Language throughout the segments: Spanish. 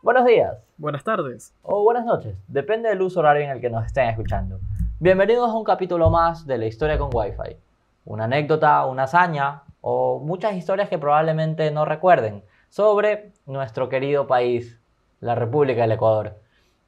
Buenos días. Buenas tardes. O buenas noches. Depende del uso horario en el que nos estén escuchando. Bienvenidos a un capítulo más de la historia con Wi-Fi. Una anécdota, una hazaña o muchas historias que probablemente no recuerden sobre nuestro querido país, la República del Ecuador.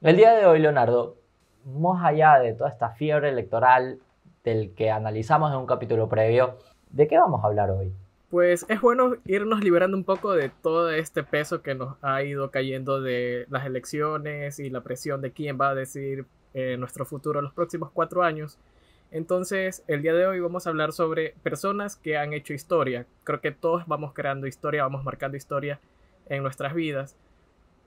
El día de hoy, Leonardo, más allá de toda esta fiebre electoral del que analizamos en un capítulo previo, ¿de qué vamos a hablar hoy? Pues es bueno irnos liberando un poco de todo este peso que nos ha ido cayendo de las elecciones y la presión de quién va a decir eh, nuestro futuro en los próximos cuatro años. Entonces, el día de hoy vamos a hablar sobre personas que han hecho historia. Creo que todos vamos creando historia, vamos marcando historia en nuestras vidas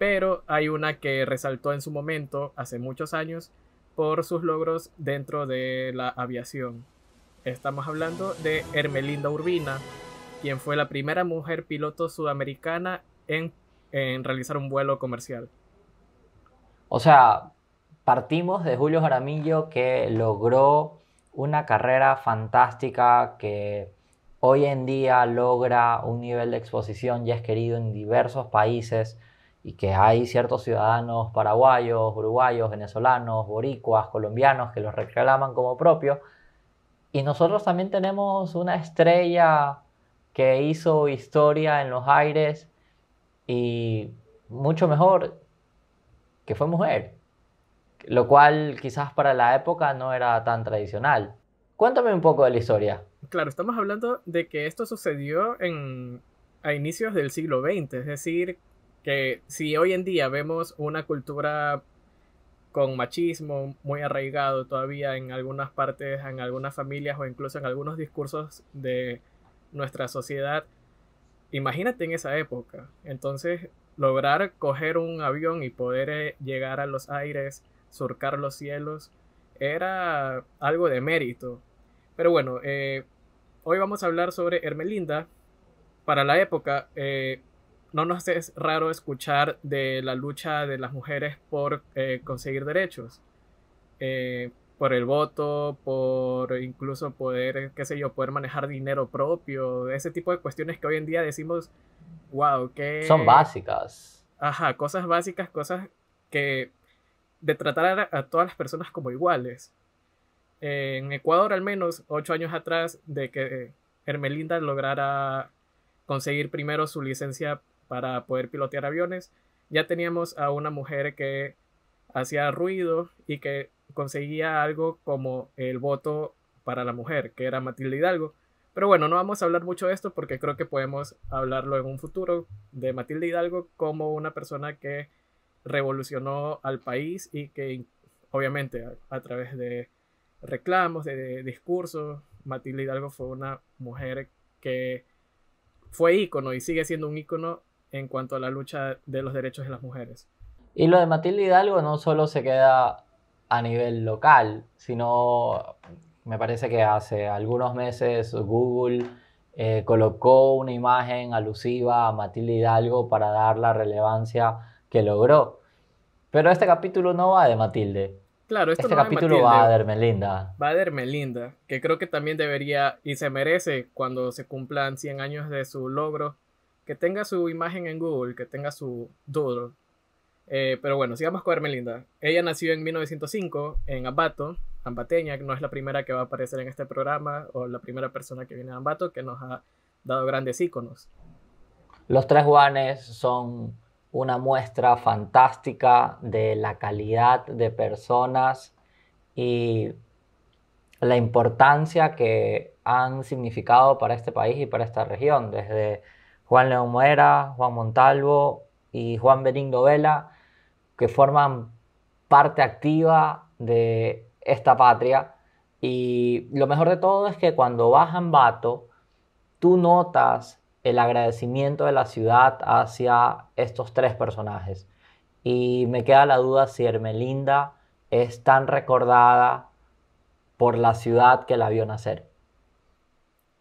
pero hay una que resaltó en su momento, hace muchos años, por sus logros dentro de la aviación. Estamos hablando de Hermelinda Urbina, quien fue la primera mujer piloto sudamericana en, realizar un vuelo comercial. O sea, partimos de Julio Jaramillo que logró una carrera fantástica que hoy en día logra un nivel de exposición ya es querido en diversos países y que hay ciertos ciudadanos paraguayos, uruguayos, venezolanos, boricuas, colombianos que los reclaman como propios. Y nosotros también tenemos una estrella que hizo historia en los aires y mucho mejor que fue mujer, lo cual quizás para la época no era tan tradicional. Cuéntame un poco de la historia. Claro, estamos hablando de que esto sucedió en, a inicios del siglo XX, es decir, que si hoy en día vemos una cultura con machismo muy arraigado todavía en algunas partes, en algunas familias o incluso en algunos discursos de nuestra sociedad, imagínate en esa época. Entonces, lograr coger un avión y poder eh, llegar a los aires, surcar los cielos, era algo de mérito. Pero bueno, eh, hoy vamos a hablar sobre Hermelinda. Para la época, eh, no nos es raro escuchar de la lucha de las mujeres por eh, conseguir derechos, eh, por el voto, por incluso poder, qué sé yo, poder manejar dinero propio, ese tipo de cuestiones que hoy en día decimos, wow, que... Son básicas. Ajá, cosas básicas, cosas que de tratar a, todas las personas como iguales. en Ecuador al menos, ocho años atrás, de que Hermelinda lograra conseguir primero su licencia para poder pilotear aviones. Ya teníamos a una mujer que hacía ruido y que conseguía algo como el voto para la mujer, que era Matilde Hidalgo. Pero bueno, no vamos a hablar mucho de esto porque creo que podemos hablarlo en un futuro de Matilde Hidalgo como una persona que revolucionó al país y que obviamente a, través de reclamos, de, de, discursos, Matilde Hidalgo fue una mujer que fue ícono y sigue siendo un ícono en cuanto a la lucha de los derechos de las mujeres. Y lo de Matilde Hidalgo no solo se queda a nivel local, sino me parece que hace algunos meses Google eh, colocó una imagen alusiva a Matilde Hidalgo para dar la relevancia que logró. Pero este capítulo no va de Matilde. Claro, este capítulo va, de Matilde, va de Hermelinda. Va que creo que también debería y se merece cuando se cumplan 100 años de su logro que tenga su imagen en Google, que tenga su doodle. Eh, pero bueno, sigamos con Hermelinda. Ella nació en 1905 en Ambato, Ambateña, que no es la primera que va a aparecer en este programa o la primera persona que viene a Ambato que nos ha dado grandes íconos. Los tres Juanes son una muestra fantástica de la calidad de personas y la importancia que han significado para este país y para esta región, desde Juan León Moera, Juan Montalvo y Juan Benigno Vela, que forman parte activa de esta patria. Y lo mejor de todo es que cuando bajan a tú notas el agradecimiento de la ciudad hacia estos tres personajes. Y me queda la duda si Hermelinda es tan recordada por la ciudad que la vio nacer.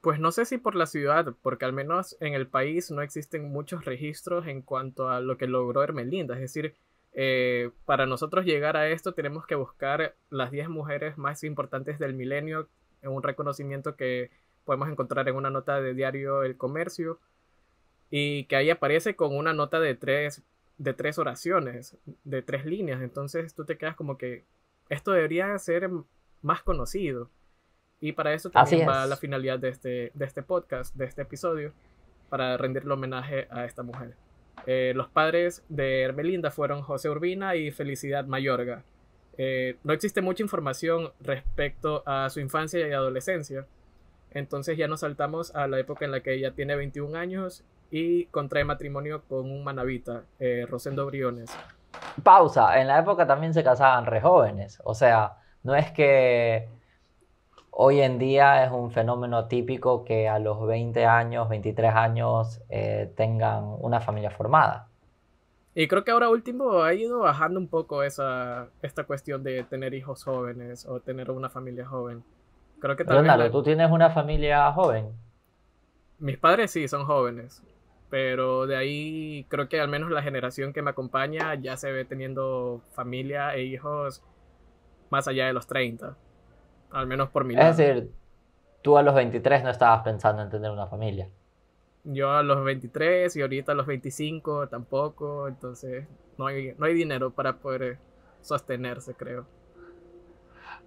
Pues no sé si por la ciudad, porque al menos en el país no existen muchos registros en cuanto a lo que logró Hermelinda. Es decir, eh, para nosotros llegar a esto tenemos que buscar las 10 mujeres más importantes del milenio, en un reconocimiento que podemos encontrar en una nota de diario El Comercio, y que ahí aparece con una nota de tres, de tres oraciones, de tres líneas. Entonces tú te quedas como que esto debería ser más conocido. Y para eso también va la finalidad de este, de este podcast, de este episodio, para rendirle homenaje a esta mujer. Eh, los padres de Hermelinda fueron José Urbina y Felicidad Mayorga. Eh, no existe mucha información respecto a su infancia y adolescencia, entonces ya nos saltamos a la época en la que ella tiene 21 años y contrae matrimonio con un manabita, eh, Rosendo Briones. Pausa, en la época también se casaban re jóvenes, o sea, no es que Hoy en día es un fenómeno típico que a los 20 años, 23 años eh, tengan una familia formada. Y creo que ahora último ha ido bajando un poco esa, esta cuestión de tener hijos jóvenes o tener una familia joven. Creo que ¿tú tienes una familia joven? Mis padres sí, son jóvenes. Pero de ahí creo que al menos la generación que me acompaña ya se ve teniendo familia e hijos más allá de los 30 al menos por mi lado. Es decir, tú a los 23 no estabas pensando en tener una familia. Yo a los 23 y ahorita a los 25 tampoco, entonces no hay, no hay dinero para poder sostenerse, creo.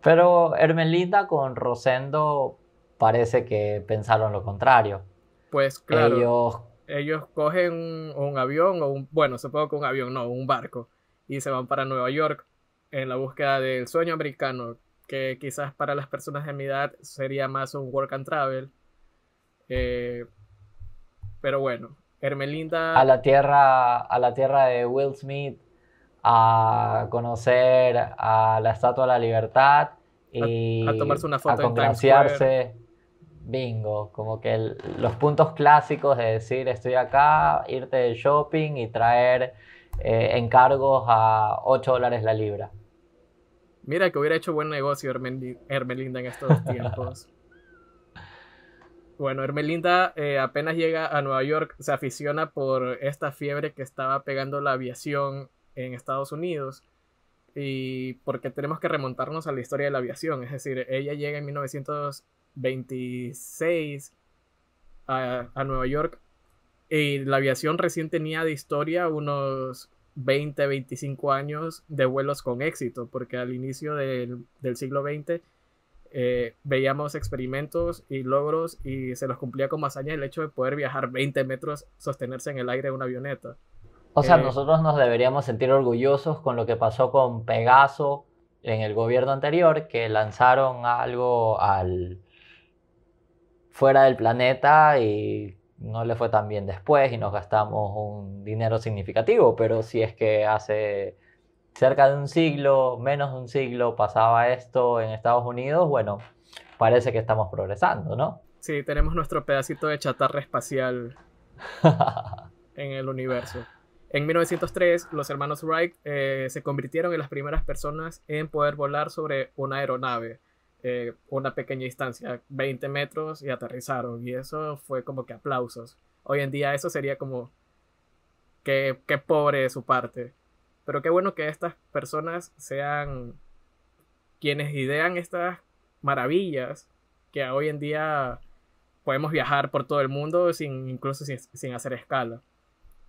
Pero Hermelinda con Rosendo parece que pensaron lo contrario. Pues claro. Ellos, cogen un, avión, o un, bueno, supongo que un avión, no, un barco, y se van para Nueva York en la búsqueda del sueño americano, que quizás para las personas de mi edad sería más un work and travel. Eh, pero bueno, Hermelinda. A la tierra, a la tierra de Will Smith, a conocer a la Estatua de la Libertad y a, tomarse una foto a Square Bingo, como que los puntos clásicos de decir estoy acá, irte de shopping y traer eh, encargos a 8 dólares la libra. Mira que hubiera hecho buen negocio Hermelinda en estos tiempos. Bueno, Hermelinda eh, apenas llega a Nueva York, se aficiona por esta fiebre que estaba pegando la aviación en Estados Unidos. Y porque tenemos que remontarnos a la historia de la aviación. Es decir, ella llega en 1926 a Nueva York y la aviación recién tenía de historia unos 20, 25 años de vuelos con éxito, porque al inicio del, siglo XX eh, veíamos experimentos y logros y se los cumplía con hazaña el hecho de poder viajar 20 metros, sostenerse en el aire de una avioneta. O sea, eh, nosotros nos deberíamos sentir orgullosos con lo que pasó con Pegaso en el gobierno anterior, que lanzaron algo al fuera del planeta y no le fue tan bien después y nos gastamos un dinero significativo, pero si es que hace cerca de un siglo, menos de un siglo, pasaba esto en Estados Unidos, bueno, parece que estamos progresando, ¿no? Sí, tenemos nuestro pedacito de chatarra espacial en el universo. En 1903, los hermanos Wright eh, se convirtieron en las primeras personas en poder volar sobre una aeronave. Eh, una pequeña distancia, 20 metros, y aterrizaron. Y eso fue como que aplausos. Hoy en día eso sería como que, pobre de su parte. Pero qué bueno que estas personas sean quienes idean estas maravillas que hoy en día podemos viajar por todo el mundo sin incluso sin, hacer escala.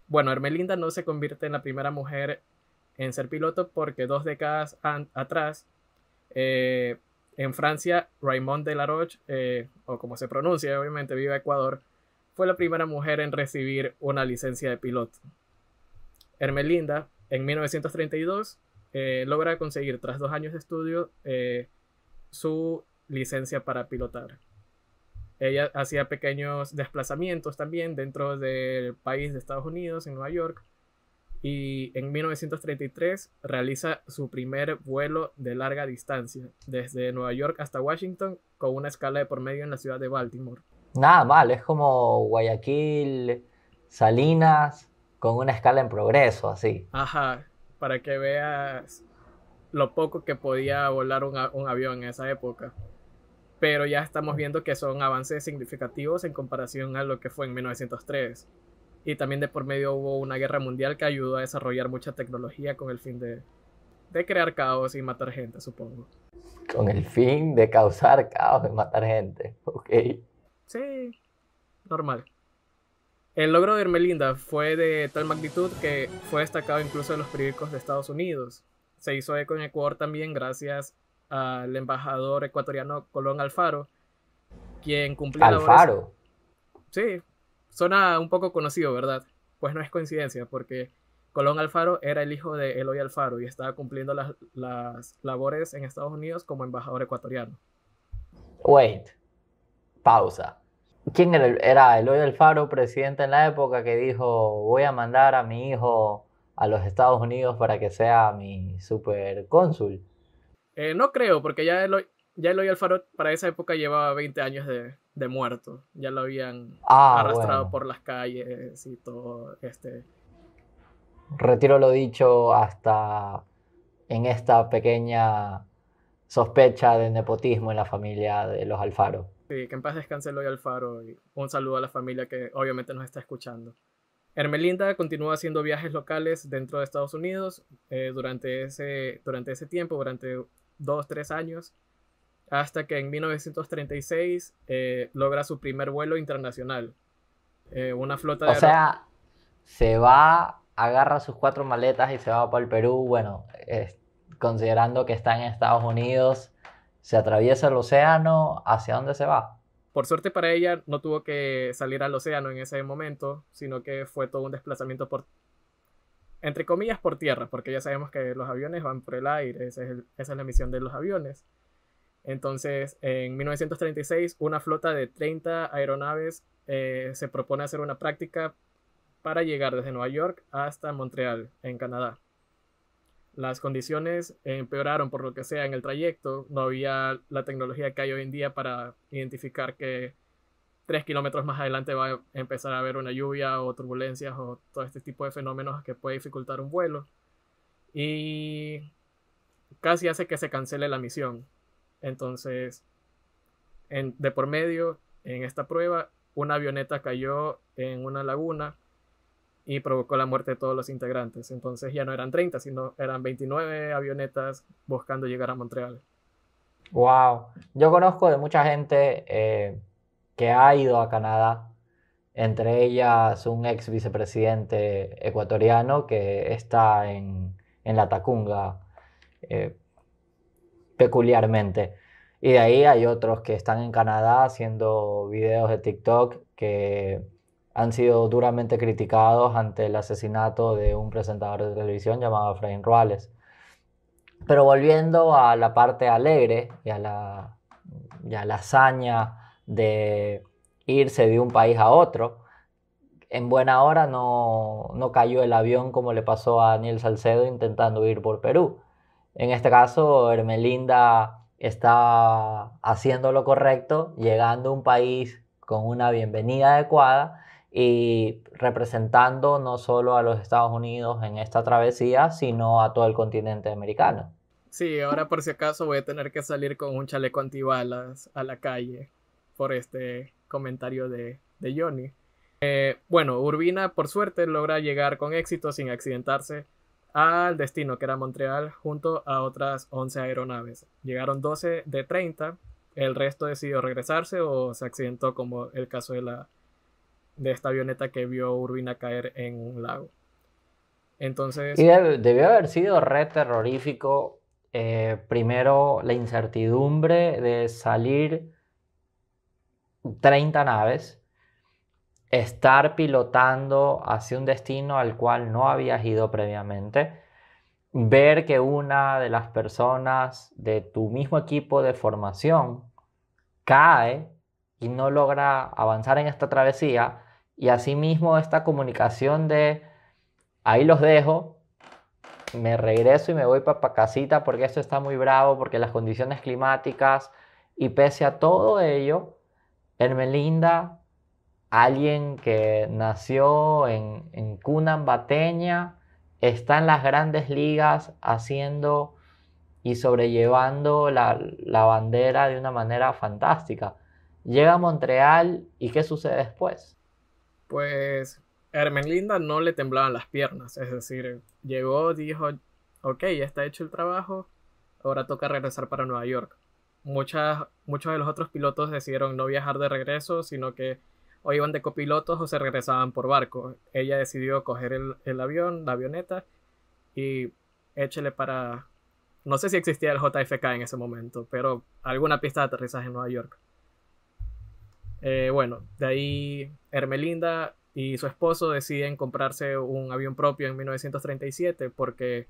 Bueno, Hermelinda no se convierte en la primera mujer en ser piloto porque dos décadas atrás eh, en Francia, Raymond de la Roche, eh, o como se pronuncia, obviamente vive Ecuador, fue la primera mujer en recibir una licencia de piloto. Hermelinda, en 1932, eh, logra conseguir, tras dos años de estudio, eh, su licencia para pilotar. Ella hacía pequeños desplazamientos también dentro del país de Estados Unidos, en Nueva York, y en 1933 realiza su primer vuelo de larga distancia, desde Nueva York hasta Washington, con una escala de por medio en la ciudad de Baltimore. Nada mal, es como Guayaquil, Salinas, con una escala en progreso, así. Ajá, para que veas lo poco que podía volar un, avión en esa época. Pero ya estamos viendo que son avances significativos en comparación a lo que fue en 1903. Y también de por medio hubo una guerra mundial que ayudó a desarrollar mucha tecnología con el fin de, crear caos y matar gente, supongo. Con el fin de causar caos y matar gente, ok. Sí, normal. El logro de Ermelinda fue de tal magnitud que fue destacado incluso en los periódicos de Estados Unidos. Se hizo eco en Ecuador también gracias al embajador ecuatoriano Colón Alfaro, quien cumplió... Alfaro. Sí, Suena un poco conocido, ¿verdad? Pues no es coincidencia, porque Colón Alfaro era el hijo de Eloy Alfaro y estaba cumpliendo las, labores en Estados Unidos como embajador ecuatoriano. Wait, pausa. ¿Quién era, Eloy Alfaro, presidente en la época, que dijo, voy a mandar a mi hijo a los Estados Unidos para que sea mi supercónsul? Eh, no creo, porque ya Eloy, ya Eloy Alfaro para esa época llevaba 20 años de, de muerto. Ya lo habían ah, arrastrado por las calles y todo. Este. Retiro lo dicho hasta en esta pequeña sospecha de nepotismo en la familia de los Alfaro. Sí, que en paz descanse Eloy Alfaro y un saludo a la familia que obviamente nos está escuchando. Hermelinda continúa haciendo viajes locales dentro de Estados Unidos eh, durante, ese, durante ese tiempo, durante dos, tres años hasta que en 1936 eh, logra su primer vuelo internacional. Eh, una flota de... O sea, se va, agarra sus cuatro maletas y se va para el Perú, bueno, considerando que está en Estados Unidos, se atraviesa el océano, ¿hacia dónde se va? Por suerte para ella no tuvo que salir al océano en ese momento, sino que fue todo un desplazamiento por, entre comillas, por tierra, porque ya sabemos que los aviones van por el aire, esa es la misión de los aviones. Entonces, en 1936, una flota de 30 aeronaves eh, se propone hacer una práctica para llegar desde Nueva York hasta Montreal, en Canadá. Las condiciones empeoraron por lo que sea en el trayecto. No había la tecnología que hay hoy en día para identificar que tres kilómetros más adelante va a empezar a haber una lluvia o turbulencias o todo este tipo de fenómenos que puede dificultar un vuelo. Y casi hace que se cancele la misión. Entonces, en, de por medio, en esta prueba, una avioneta cayó en una laguna y provocó la muerte de todos los integrantes. Entonces ya no eran 30, sino eran 29 avionetas buscando llegar a Montreal. Wow, yo conozco de mucha gente eh, que ha ido a Canadá, entre ellas un ex vicepresidente ecuatoriano que está en, la Tacunga. Eh, peculiarmente. Y de ahí hay otros que están en Canadá haciendo videos de TikTok que han sido duramente criticados ante el asesinato de un presentador de televisión llamado Efraín Ruales. Pero volviendo a la parte alegre y a la, la hazaña de irse de un país a otro, en buena hora no, no cayó el avión como le pasó a Daniel Salcedo intentando ir por Perú en este caso, Hermelinda está haciendo lo correcto, llegando a un país con una bienvenida adecuada y representando no solo a los Estados Unidos en esta travesía, sino a todo el continente americano. Sí, ahora por si acaso voy a tener que salir con un chaleco antibalas a la calle por este comentario de, Johnny. Eh, bueno, Urbina por suerte logra llegar con éxito sin accidentarse al destino, que era Montreal, junto a otras 11 aeronaves. Llegaron 12 de 30, el resto decidió regresarse o se accidentó, como el caso de, la, de esta avioneta que vio Urbina caer en un lago. Entonces... debió haber sido re terrorífico, eh, primero la incertidumbre de salir 30 naves estar pilotando hacia un destino al cual no habías ido previamente, ver que una de las personas de tu mismo equipo de formación cae y no logra avanzar en esta travesía, y asimismo esta comunicación de ahí los dejo, me regreso y me voy para casita porque esto está muy bravo, porque las condiciones climáticas, y pese a todo ello, Hermelinda alguien que nació en, en Bateña está en las grandes ligas haciendo y sobrellevando la, la bandera de una manera fantástica. Llega a Montreal y ¿qué sucede después? Pues Hermelinda no le temblaban las piernas, es decir, llegó, dijo, ok, ya está hecho el trabajo, ahora toca regresar para Nueva York. Muchas, muchos de los otros pilotos decidieron no viajar de regreso, sino que o iban de copilotos o se regresaban por barco. Ella decidió coger el, avión, la avioneta, y échele para... No sé si existía el JFK en ese momento, pero alguna pista de aterrizaje en Nueva York. Eh, bueno, de ahí Hermelinda y su esposo deciden comprarse un avión propio en 1937 porque...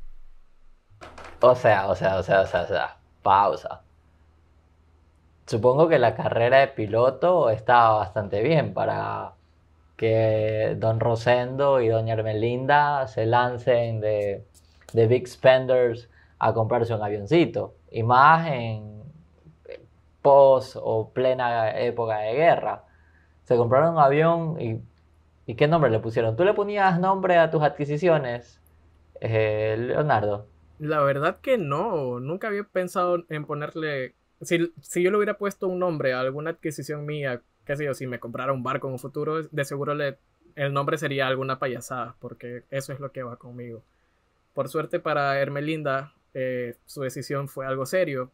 O sea, o sea, o sea, o sea, o sea, pausa supongo que la carrera de piloto estaba bastante bien para que don Rosendo y doña Ermelinda se lancen de, Big Spenders a comprarse un avioncito. Y más en pos o plena época de guerra. Se compraron un avión y, y ¿qué nombre le pusieron? ¿Tú le ponías nombre a tus adquisiciones, eh, Leonardo? La verdad que no, nunca había pensado en ponerle si, yo le hubiera puesto un nombre a alguna adquisición mía, qué sé yo, si me comprara un barco en un futuro, de seguro le, el nombre sería alguna payasada, porque eso es lo que va conmigo. Por suerte para Hermelinda, eh, su decisión fue algo serio,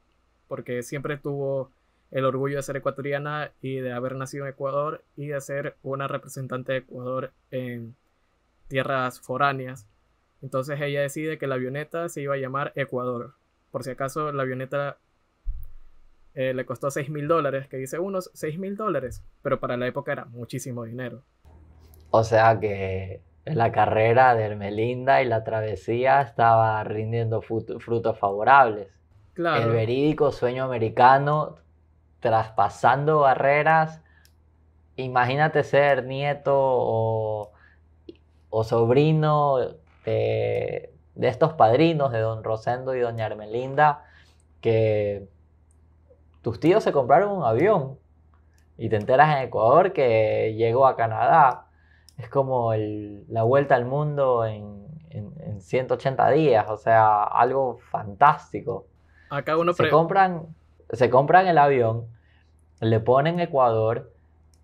porque siempre tuvo el orgullo de ser ecuatoriana y de haber nacido en Ecuador y de ser una representante de Ecuador en tierras foráneas. Entonces ella decide que la avioneta se iba a llamar Ecuador. Por si acaso la avioneta eh, le costó 6 mil dólares, que dice unos 6 mil dólares, pero para la época era muchísimo dinero. O sea que la carrera de Hermelinda y la travesía estaba rindiendo frutos favorables. Claro. El verídico sueño americano traspasando barreras. Imagínate ser nieto o, sobrino de, de estos padrinos de don Rosendo y doña Hermelinda que tus tíos se compraron un avión y te enteras en Ecuador que llegó a Canadá. Es como la vuelta al mundo en, 180 días, o sea, algo fantástico. Acá uno se compran, se compran el avión, le ponen Ecuador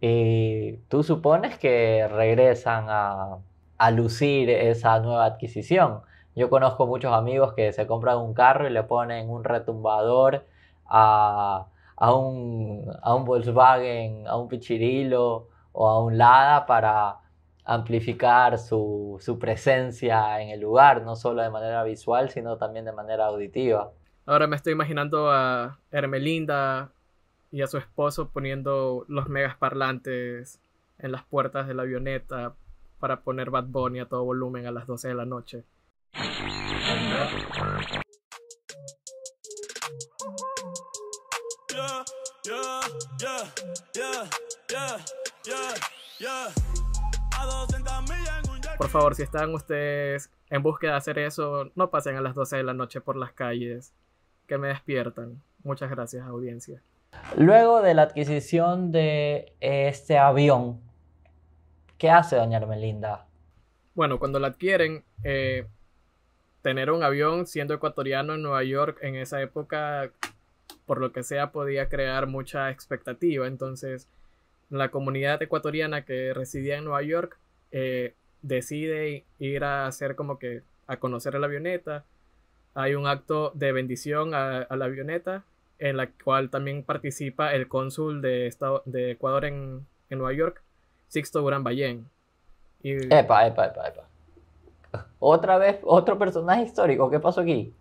y tú supones que regresan a lucir esa nueva adquisición. Yo conozco muchos amigos que se compran un carro y le ponen un retumbador a, a, un, Volkswagen, a un Pichirilo o a un Lada para amplificar su, su, presencia en el lugar, no solo de manera visual, sino también de manera auditiva. Ahora me estoy imaginando a Hermelinda y a su esposo poniendo los megas parlantes en las puertas de la avioneta para poner Bad Bunny a todo volumen a las 12 de la noche. Por favor, si están ustedes en búsqueda de hacer eso, no pasen a las 12 de la noche por las calles, que me despiertan. Muchas gracias, audiencia. Luego de la adquisición de este avión, ¿qué hace doña Ermelinda? Bueno, cuando la adquieren, eh, tener un avión siendo ecuatoriano en Nueva York en esa época por lo que sea podía crear mucha expectativa. Entonces, la comunidad ecuatoriana que residía en Nueva York eh, decide ir a hacer como que a conocer a la avioneta. Hay un acto de bendición a, la avioneta en la cual también participa el cónsul de, Ecuador en, Nueva York, Sixto Durán Ballén. Epa, epa, epa, epa. Otra vez, otro personaje histórico. ¿Qué pasó aquí?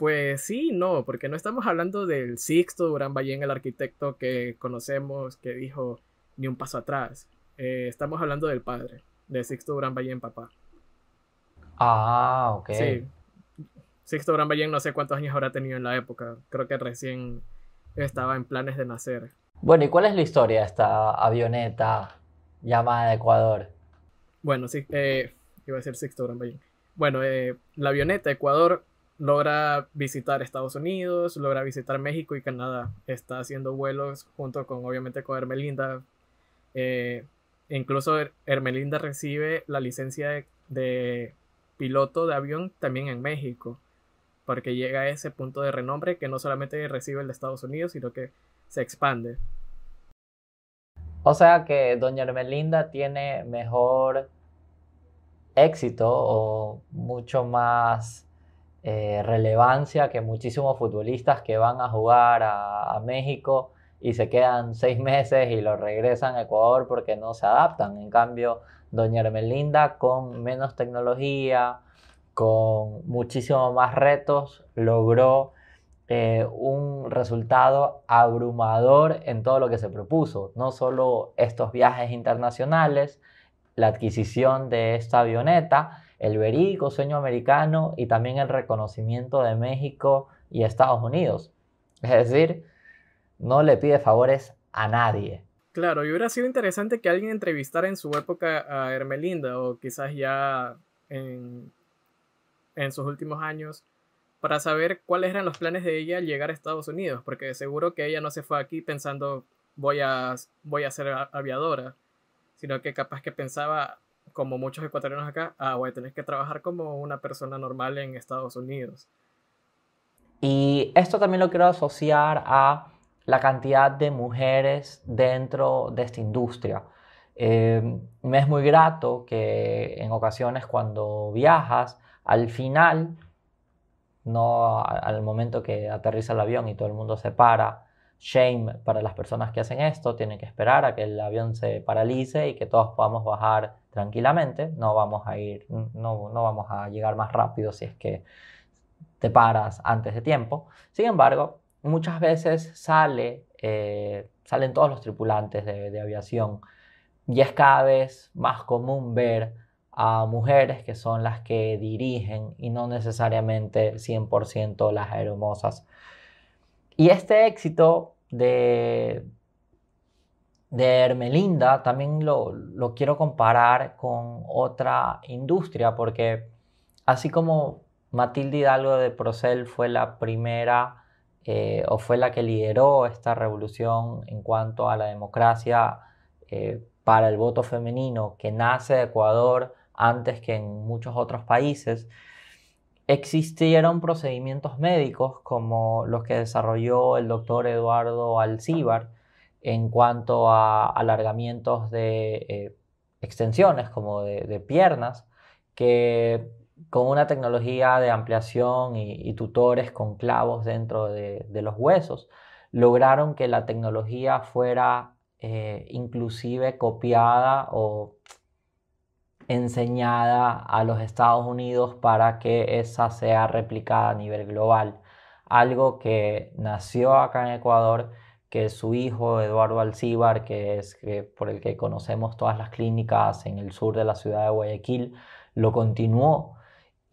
Pues sí, no, porque no estamos hablando del Sixto Durán Ballén, el arquitecto que conocemos, que dijo ni un paso atrás. Eh, estamos hablando del padre, de Sixto Durán Ballén, papá. Ah, ok. Sí. Sixto Durán Ballén no sé cuántos años habrá tenido en la época. Creo que recién estaba en planes de nacer. Bueno, ¿y cuál es la historia de esta avioneta llamada Ecuador? Bueno, sí, eh, iba a ser Sixto Gran Bueno, eh, la avioneta Ecuador logra visitar Estados Unidos, logra visitar México y Canadá. Está haciendo vuelos junto con, obviamente, con Hermelinda. Eh, incluso Hermelinda recibe la licencia de, piloto de avión también en México, porque llega a ese punto de renombre que no solamente recibe el de Estados Unidos, sino que se expande. O sea que doña Hermelinda tiene mejor éxito o mucho más eh, relevancia que muchísimos futbolistas que van a jugar a, México y se quedan seis meses y lo regresan a Ecuador porque no se adaptan. En cambio, Doña Ermelinda con menos tecnología, con muchísimos más retos, logró eh, un resultado abrumador en todo lo que se propuso. No solo estos viajes internacionales, la adquisición de esta avioneta, el verídico sueño americano y también el reconocimiento de México y Estados Unidos. Es decir, no le pide favores a nadie. Claro, y hubiera sido interesante que alguien entrevistara en su época a Hermelinda o quizás ya en, en sus últimos años para saber cuáles eran los planes de ella al llegar a Estados Unidos, porque seguro que ella no se fue aquí pensando voy a, voy a ser aviadora, sino que capaz que pensaba como muchos ecuatorianos acá, ah, a tener que trabajar como una persona normal en Estados Unidos. Y esto también lo quiero asociar a la cantidad de mujeres dentro de esta industria. Em, me es muy grato que en ocasiones cuando viajas, al final, no al momento que aterriza el avión y todo el mundo se para, shame para las personas que hacen esto, tienen que esperar a que el avión se paralice y que todos podamos bajar tranquilamente, no vamos a ir, no, no vamos a llegar más rápido si es que te paras antes de tiempo. Sin embargo, muchas veces sale, eh, salen todos los tripulantes de, de aviación y es cada vez más común ver a mujeres que son las que dirigen y no necesariamente 100% las hermosas Y este éxito de, de Hermelinda también lo, quiero comparar con otra industria, porque así como Matilde Hidalgo de Procel fue la primera eh, o fue la que lideró esta revolución en cuanto a la democracia eh, para el voto femenino que nace de Ecuador antes que en muchos otros países, existieron procedimientos médicos como los que desarrolló el doctor Eduardo Alcíbar, en cuanto a alargamientos de eh, extensiones, como de, piernas, que con una tecnología de ampliación y, tutores con clavos dentro de, los huesos, lograron que la tecnología fuera eh, inclusive copiada o enseñada a los Estados Unidos para que esa sea replicada a nivel global. Algo que nació acá en Ecuador, que su hijo Eduardo Alcíbar, que es que, por el que conocemos todas las clínicas en el sur de la ciudad de Guayaquil, lo continuó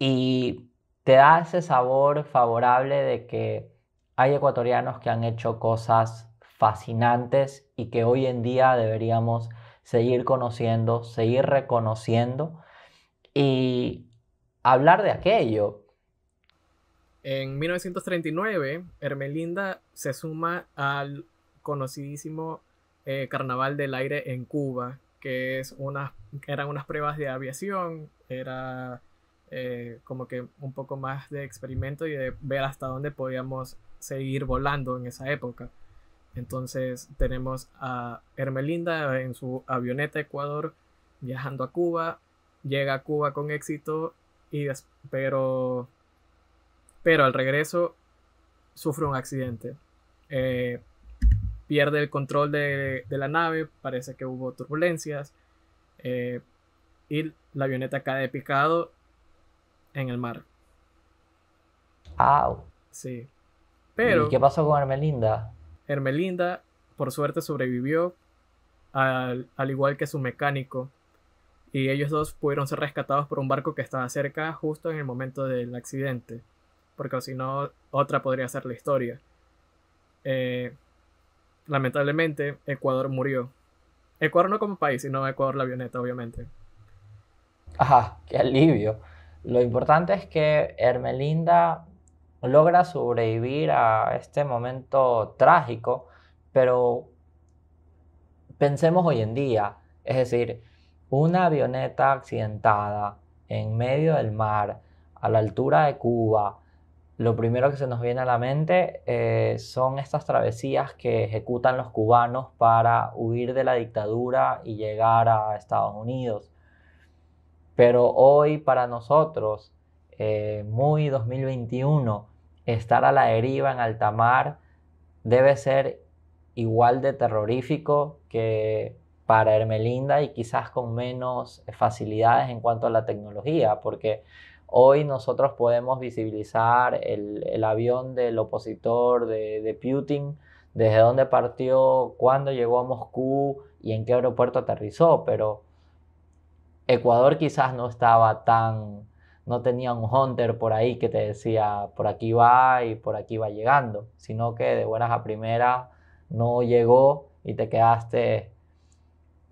y te da ese sabor favorable de que hay ecuatorianos que han hecho cosas fascinantes y que hoy en día deberíamos seguir conociendo, seguir reconociendo y hablar de aquello. En 1939, Hermelinda se suma al conocidísimo eh, Carnaval del Aire en Cuba, que es eran unas pruebas de aviación, era eh, como que un poco más de experimento y de ver hasta dónde podíamos seguir volando en esa época. Entonces tenemos a Hermelinda en su avioneta Ecuador viajando a Cuba, llega a Cuba con éxito, y pero pero al regreso sufre un accidente. Eh, pierde el control de, la nave, parece que hubo turbulencias. Eh, y la avioneta cae picado en el mar. ¡Au! Sí. Pero, ¿Y qué pasó con Hermelinda? Hermelinda, por suerte, sobrevivió, al, igual que su mecánico. Y ellos dos pudieron ser rescatados por un barco que estaba cerca justo en el momento del accidente porque si no, otra podría ser la historia. Eh, lamentablemente, Ecuador murió. Ecuador no como país, sino Ecuador la avioneta, obviamente. Ajá, qué alivio. Lo importante es que Hermelinda logra sobrevivir a este momento trágico, pero pensemos hoy en día, es decir, una avioneta accidentada en medio del mar, a la altura de Cuba, lo primero que se nos viene a la mente eh, son estas travesías que ejecutan los cubanos para huir de la dictadura y llegar a Estados Unidos. Pero hoy para nosotros, eh, muy 2021, estar a la deriva en alta mar debe ser igual de terrorífico que para Hermelinda y quizás con menos facilidades en cuanto a la tecnología, porque Hoy nosotros podemos visibilizar el, avión del opositor de, de, Putin, desde dónde partió, cuándo llegó a Moscú y en qué aeropuerto aterrizó, pero Ecuador quizás no estaba tan, no tenía un hunter por ahí que te decía por aquí va y por aquí va llegando, sino que de buenas a primeras no llegó y te quedaste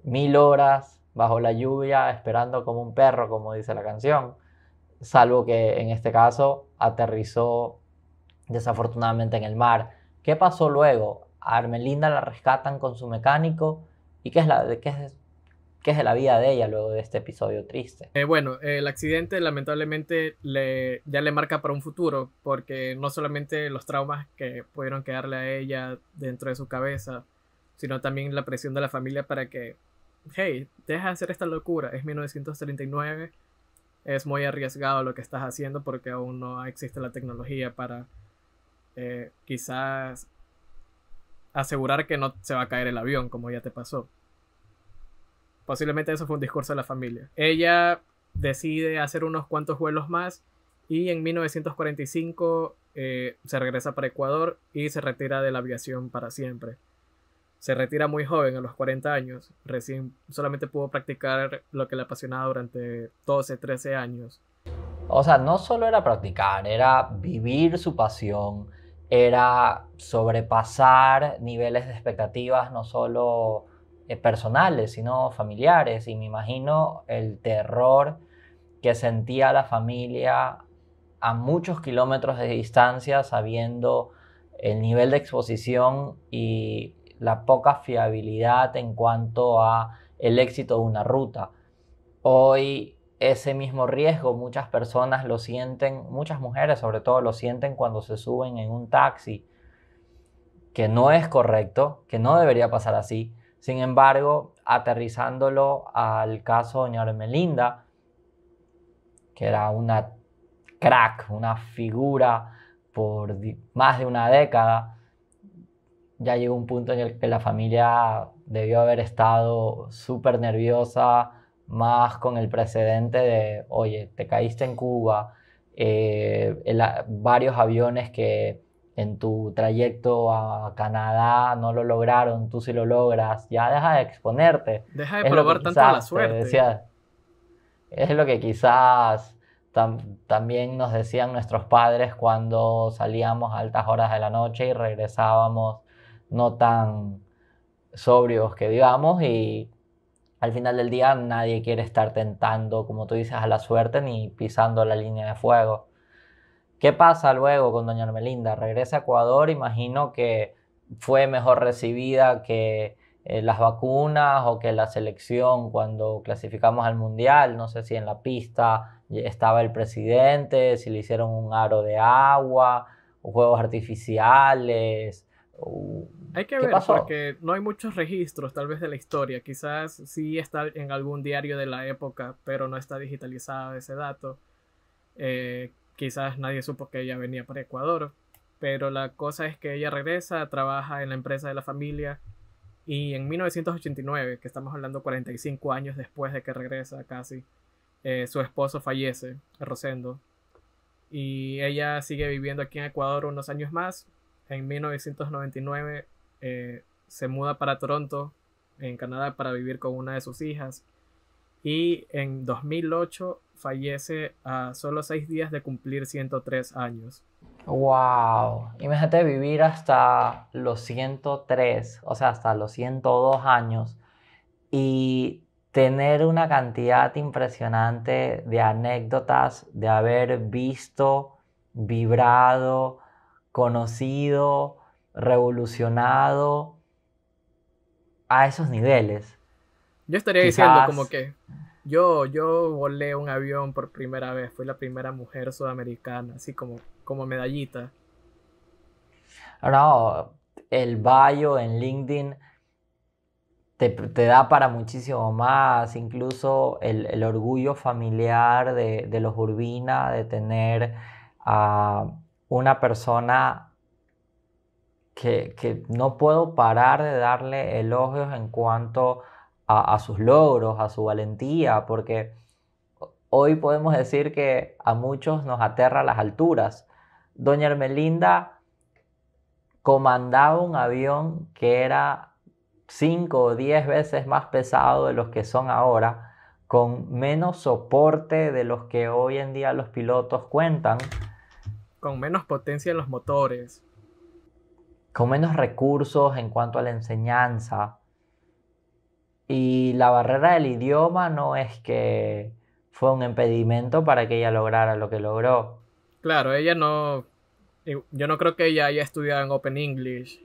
mil horas bajo la lluvia esperando como un perro, como dice la canción salvo que en este caso aterrizó desafortunadamente en el mar. ¿Qué pasó luego? A Armelinda la rescatan con su mecánico y qué es, la, qué qué es de la vida de ella luego de este episodio triste. Eh, bueno, el accidente lamentablemente ya le marca para un futuro porque no solamente los traumas que pudieron quedarle a ella dentro de su cabeza, sino también la presión de la familia para que, hey, deja de hacer esta locura, es 1939 es muy arriesgado lo que estás haciendo porque aún no existe la tecnología para eh, quizás asegurar que no se va a caer el avión como ya te pasó. Posiblemente eso fue un discurso de la familia. Ella decide hacer unos cuantos vuelos más y en 1945 eh, se regresa para Ecuador y se retira de la aviación para siempre. Se retira muy joven, a los 40 años. Recién solamente pudo practicar lo que le apasionaba durante 12, 13 años. O sea, no solo era practicar, era vivir su pasión, era sobrepasar niveles de expectativas, no solo eh, personales, sino familiares. Y me imagino el terror que sentía la familia a muchos kilómetros de distancia, sabiendo el nivel de exposición y la poca fiabilidad en cuanto a el éxito de una ruta. Hoy ese mismo riesgo muchas personas lo sienten, muchas mujeres sobre todo lo sienten cuando se suben en un taxi, que no es correcto, que no debería pasar así. Sin embargo, aterrizándolo al caso de doña Melinda, que era una crack, una figura por más de una década, ya llegó un punto en el que la familia debió haber estado súper nerviosa, más con el precedente de, oye, te caíste en Cuba, eh, varios aviones que en tu trayecto a Canadá no lo lograron, tú sí lo logras, ya deja de exponerte. Deja de probar tanto la suerte. es lo que quizás también nos decían nuestros padres cuando salíamos a altas horas de la noche y regresábamos no tan sobrios que digamos y al final del día nadie quiere estar tentando, como tú dices, a la suerte ni pisando la línea de fuego. ¿Qué pasa luego con doña Armelinda? Regresa a Ecuador, imagino que fue mejor recibida que eh, las vacunas o que la selección cuando clasificamos al mundial, no sé si en la pista estaba el presidente, si le hicieron un aro de agua, o juegos artificiales, hay que ver, porque no hay muchos registros tal vez de la historia. Quizás sí está en algún diario de la época, pero no está digitalizado ese dato. Eh, quizás nadie supo que ella venía para Ecuador, pero la cosa es que ella regresa, trabaja en la empresa de la familia y en 1989, que estamos hablando 45 años después de que regresa casi, eh, su esposo fallece, Rosendo, y ella sigue viviendo aquí en Ecuador unos años más en 1999 eh, se muda para Toronto, en Canadá, para vivir con una de sus hijas. Y en 2008 fallece a solo seis días de cumplir 103 años. ¡Wow! Imagínate vivir hasta los 103, o sea, hasta los 102 años y tener una cantidad impresionante de anécdotas, de haber visto, vibrado, conocido, revolucionado a esos niveles. Yo estaría diciendo como que yo, yo volé un avión por primera vez, fui la primera mujer sudamericana, así como, como medallita. No, el bio en LinkedIn te, da para muchísimo más, incluso el, orgullo familiar de, los Urbina, de tener a una persona que, no puedo parar de darle elogios en cuanto a, a, sus logros, a su valentía, porque hoy podemos decir que a muchos nos aterra las alturas. Doña Ermelinda comandaba un avión que era 5 o 10 veces más pesado de los que son ahora, con menos soporte de los que hoy en día los pilotos cuentan con menos potencia en los motores. Con menos recursos en cuanto a la enseñanza. Y la barrera del idioma no es que fue un impedimento para que ella lograra lo que logró. Claro, ella no... Yo no creo que ella haya estudiado en Open English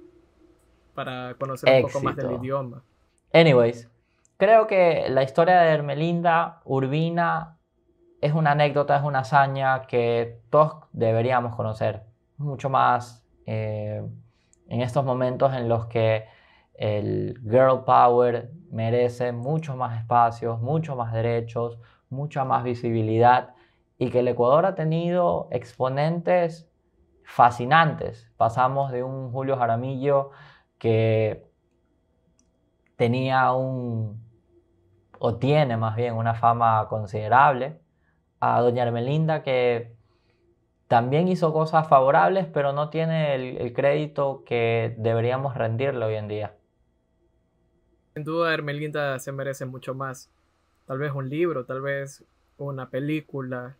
para conocer un poco más del idioma. Anyways, creo que la historia de Hermelinda Urbina es una anécdota, es una hazaña que todos deberíamos conocer, mucho más eh, en estos momentos en los que el girl power merece mucho más espacios, mucho más derechos, mucha más visibilidad y que el Ecuador ha tenido exponentes fascinantes. Pasamos de un Julio Jaramillo que tenía un, o tiene más bien una fama considerable, a doña Ermelinda que también hizo cosas favorables, pero no tiene el, crédito que deberíamos rendirle hoy en día. Sin duda, Hermelinda se merece mucho más. Tal vez un libro, tal vez una película,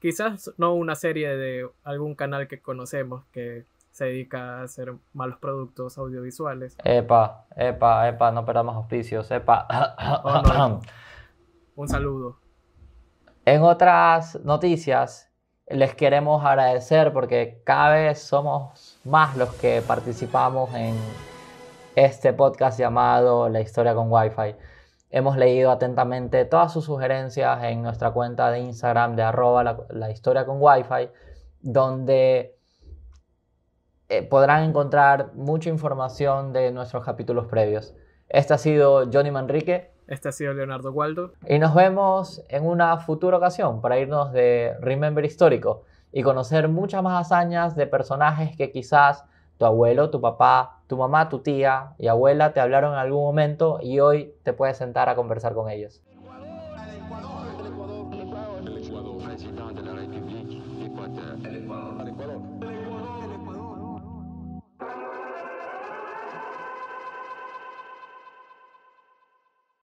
quizás no una serie de algún canal que conocemos que se dedica a hacer malos productos audiovisuales. Epa, epa, epa, no perdamos auspicios, epa. Oh, un saludo. En otras noticias, les queremos agradecer porque cada vez somos más los que participamos en este podcast llamado La historia con Wi-Fi. Hemos leído atentamente todas sus sugerencias en nuestra cuenta de Instagram de arroba la, historia con Wi-Fi, donde eh, podrán encontrar mucha información de nuestros capítulos previos. Este ha sido Johnny Manrique. Este ha sido Leonardo Waldo. Y nos vemos en una futura ocasión para irnos de Remember Histórico y conocer muchas más hazañas de personajes que quizás tu abuelo, tu papá, tu mamá, tu tía y abuela te hablaron en algún momento y hoy te puedes sentar a conversar con ellos.